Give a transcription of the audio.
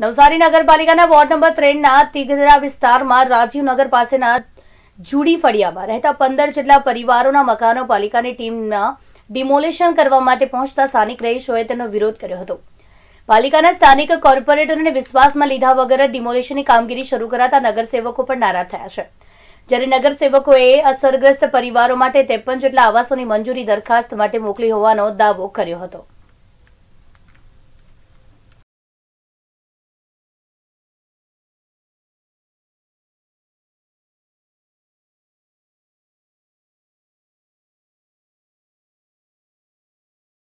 નવસારી નગરપાલિકાના ward number ત્રણના તિગદરા વિસ્તારમાં રાજીવનગર પાસેના જુડી ફળિયામાં રહેતા પંદર જેટલા પરિવારોના મકાનો પાલિકાની ટીમના ડિમોલેશન કરવા માટે પહોંચતા સ્થાનિક રહીશોએ તેનો વિરોધ કર્યો હતો પાલિકાના સ્થાનિક કોર્પોરેટરોને વિશ્વાસમાં લીધા વગર ડિમોલેશનની કામગીરી શરૂ કરાતા નગરસેવકો પણ નારાજ થયા છે જ્યારે નગરસેવકોએ અસરગ્રસ્ત પરિવારો માટે ત્રેપન જેટલા આવાસોની મંજૂરી દરખાસ્ત માટે મોકલી હોવાનો દાવો કર્યો હતો